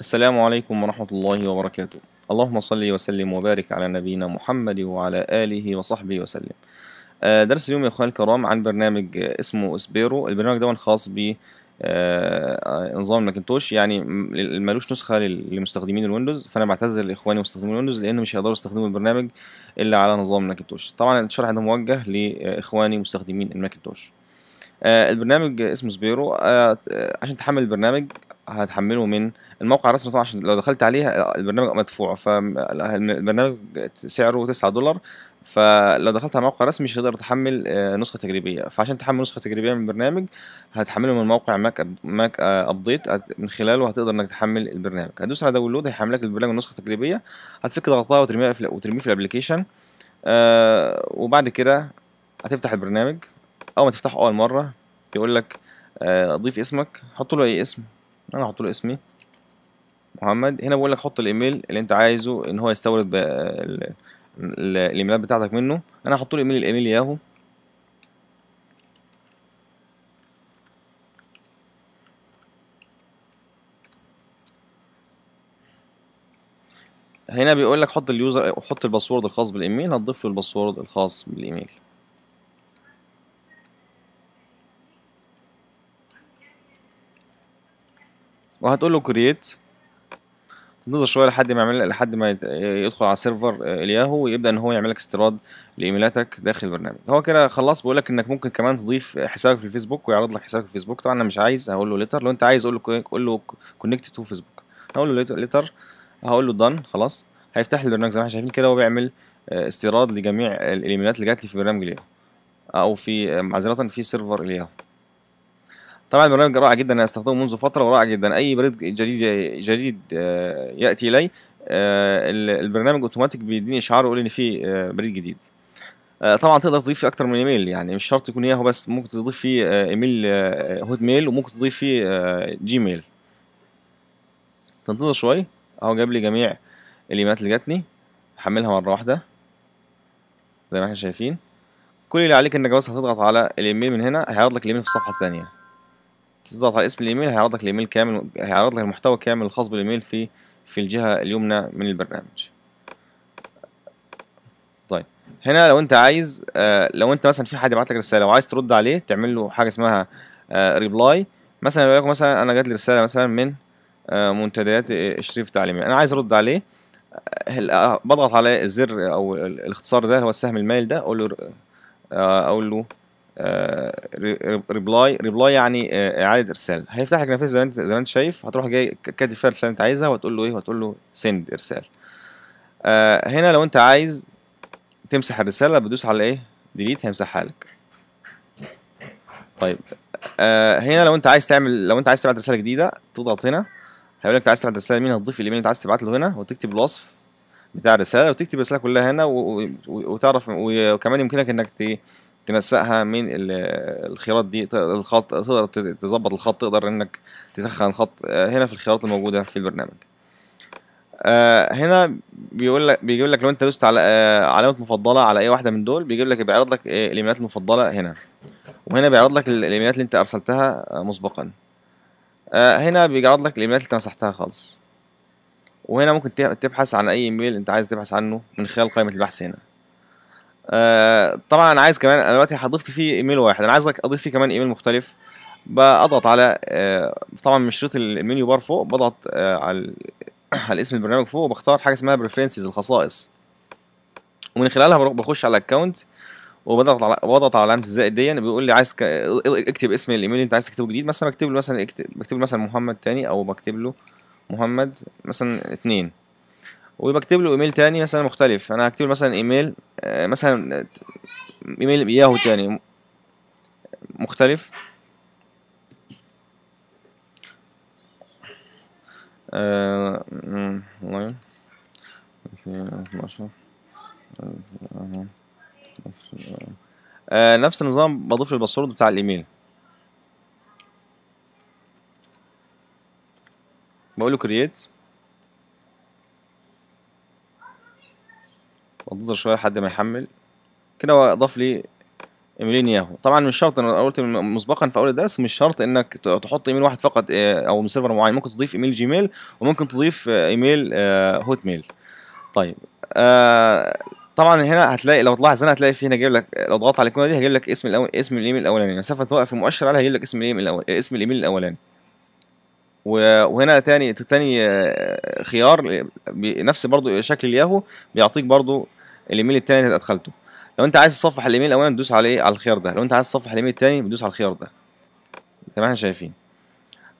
السلام عليكم ورحمة الله وبركاته اللهم صل وسلم وبارك على نبينا محمد وعلى آله وصحبه وسلم آه، درس اليوم يا أخوان الكرام عن برنامج اسمه اسبيرو البرنامج ده خاص بالتعليم آه، آه، نظام الماكنتوش يعني ملوش نسخه لمستخدمين الويندوز فانا بعتذر لاخواني مستخدمين الويندوز لان مش هيقدروا يستخدموا البرنامج الا على نظام الماكنتوش طبعا الشرح ده موجه لاخواني مستخدمين الماكنتوش آه، البرنامج اسمه سبيرو آه، آه، عشان تحمل البرنامج هتحمله من الموقع الرسمي طبعا عشان لو دخلت عليه البرنامج مدفوع فالبرنامج سعره 9 دولار فلو دخلت على موقع رسمي مش هتقدر تحمل نسخه تجريبيه فعشان تحمل نسخه تجريبيه من البرنامج هتحمله من موقع ماك ماك ابديت من خلاله هتقدر انك تحمل البرنامج هتدوس على داونلود هيحملك البرنامج نسخه تجريبيه هتفك ضغطها وترميها في في الابلكيشن وبعد كده هتفتح البرنامج اول ما تفتحه اول مره بيقول لك آه، ضيف اسمك حط له اي اسم انا هحط له اسمي محمد هنا بقول لك حط الايميل اللي انت عايزه ان هو يستورد الايميلات بتاعتك منه انا هحط له ايميل الايميل ياهو هنا بيقول لك حط اليوزر حط الباسورد الخاص بالايميل هتضيف له الباسورد الخاص بالايميل وهتقول له كرييت تنتظر شويه لحد ما يعمل لحد ما يدخل على سيرفر الياهو ويبدا ان هو يعمل لك استيراد لايميلاتك داخل البرنامج هو كده خلاص بيقول لك انك ممكن كمان تضيف حسابك في الفيسبوك ويعرض لك حسابك في الفيسبوك طبعا انا مش عايز هقول له ليتر لو انت عايز اقول له قول له كونكت تو فيسبوك هقول له ليتر هقول له دان خلاص هيفتح لي البرنامج زي ما احنا شايفين كده هو بيعمل آه، استيراد لجميع الايميلات اللي جات لي في برنامج الياهو او في آه، معذره في سيرفر الياهو طبعا برنامج رائع جدا انا استخدمه منذ فتره ورائع جدا اي بريد جديد جديد آه، ياتي الي آه، البرنامج اوتوماتيك بيديني اشعار يقول ان في آه، بريد جديد طبعا تقدر تضيف فيه اكتر من ايميل يعني مش شرط يكون ياهو بس ممكن تضيف فيه ايميل هوت ميل وممكن تضيف فيه جيميل تنتظر شويه اهو جاب لي جميع الايميلات اللي جاتني حملها مره واحده زي ما احنا شايفين كل اللي عليك انك بس هتضغط على الايميل من هنا هيعرض لك الايميل في الصفحه الثانيه تضغط على اسم الايميل هيعرض لك الايميل كامل هيعرض لك المحتوى كامل الخاص بالايميل في في الجهه اليمنى من البرنامج طيب هنا لو انت عايز آه، لو انت مثلا في حد بعت لك رساله وعايز ترد عليه تعمل له حاجه اسمها ريبلاي آه، مثلا يقول لكم مثلا انا جات لي رساله مثلا من آه، منتديات الشريف التعليمي انا عايز ارد عليه بضغط على الزر او الاختصار ده اللي هو السهم المايل ده اقول له اقول له آه، ريبلاي ريبلاي يعني آه، اعاده ارسال هيفتح لك نافذه زي زي ما انت شايف هتروح جاي كاتب فيها الرساله اللي انت عايزها وهتقول له ايه وهتقول له سند ارسال آه، هنا لو انت عايز تمسح الرساله بتدوس على ايه ديليت هيمسحها لك طيب هنا لو انت عايز تعمل لو انت عايز تبعت رساله جديده تضغط هنا هيقول لك انت عايز تبعت رساله لمين هتضيف الايميل اللي انت عايز تبعت له هنا وتكتب الوصف بتاع الرساله وتكتب الرساله كلها هنا وتعرف وكمان يمكنك انك تنسقها من الخيارات دي الخط تقدر تظبط الخط تقدر انك تدخل خط آه، هنا في الخيارات الموجوده في البرنامج آه، هنا بيقول لك بيجيب لك لو انت دوست على آه، علامه مفضله على اي واحده من دول بيجيب لك بيعرض لك الايميلات المفضله هنا وهنا بيعرض لك الايميلات اللي انت ارسلتها مسبقا هنا بيعرض لك الايميلات اللي انت مسحتها خالص وهنا ممكن تبحث عن اي ايميل انت عايز تبحث عنه من خلال قائمه البحث هنا آه طبعا انا عايز كمان انا دلوقتي هضيف فيه ايميل واحد انا عايزك اضيف فيه كمان ايميل مختلف بضغط على آه طبعا من شريط المنيو بار فوق بضغط آه على على اسم البرنامج فوق وبختار حاجه اسمها بريفرنسز الخصائص ومن خلالها بروح بخش على الاكونت وبضغط على بضغط على علامه الزائد دي بيقول لي عايز ك... اكتب اسم الايميل اللي انت عايز تكتبه جديد مثلا بكتب له مثلا اكتب بكتب له مثلا محمد تاني او بكتب له محمد مثلا اثنين وبكتب له ايميل تاني مثلا مختلف انا هكتب له مثلا ايميل آه، مثلا ايميل ياهو تاني مختلف آه، آه، نفس النظام بضيف الباسورد بتاع الايميل بقول له create انتظر شويه لحد ما يحمل كده هو اضاف لي ايميلين ياهو طبعا مش شرط انا قلت مسبقا في اول الدرس مش شرط انك تحط ايميل واحد فقط آه، او من سيرفر معين ممكن تضيف ايميل جيميل وممكن تضيف آه، ايميل آه، هوت ميل طيب طبعا هنا هتلاقي لو تلاحظ هنا هتلاقي في هنا جايب لك لو ضغطت على الايقونه دي هيجيب لك اسم الاول اسم الايميل الاولاني مسافه توقف المؤشر عليها هيجيب لك اسم الايميل الاول اسم الايميل الاولاني وهنا تاني تاني خيار نفس برضو شكل الياهو بيعطيك برضو الايميل الثاني اللي ادخلته لو انت عايز تصفح الايميل الاولاني تدوس على ايه على الخيار ده لو انت عايز تصفح الايميل الثاني بتدوس على الخيار ده زي ما احنا شايفين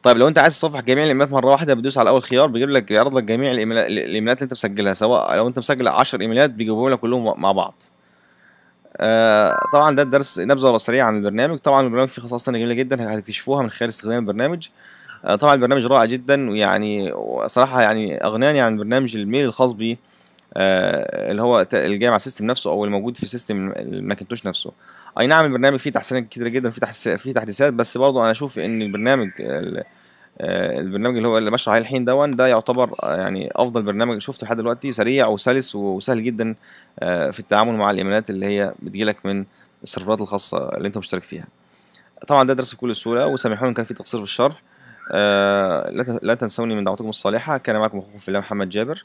طيب لو انت عايز تصفح جميع الايميلات مره واحده بتدوس على اول خيار بيجيب لك بيعرض لك جميع الايميلات اللي انت مسجلها سواء لو انت مسجل 10 ايميلات بيجيبهم لك كلهم مع بعض آه طبعا ده الدرس نبذه سريعه عن البرنامج طبعا البرنامج فيه خصائص جميله جدا هتكتشفوها من خلال استخدام البرنامج آه طبعا البرنامج رائع جدا ويعني صراحه يعني اغناني عن برنامج الميل الخاص بيه آه، اللي هو الجاي مع السيستم نفسه او الموجود في سيستم الماكنتوش نفسه اي نعم البرنامج فيه تحسينات كتيره جدا فيه في تحديثات بس برضه انا اشوف ان البرنامج آه، البرنامج اللي هو اللي بشرح عليه الحين دون ده يعتبر آه، يعني افضل برنامج شفته لحد دلوقتي سريع وسلس وسهل جدا في التعامل مع الايميلات اللي هي بتجيلك من السيرفرات الخاصه اللي انت مشترك فيها طبعا ده درس بكل سهوله وسامحوني كان في تقصير في الشرح لا تنسوني من دعوتكم الصالحه كان معكم اخوكم في الله محمد جابر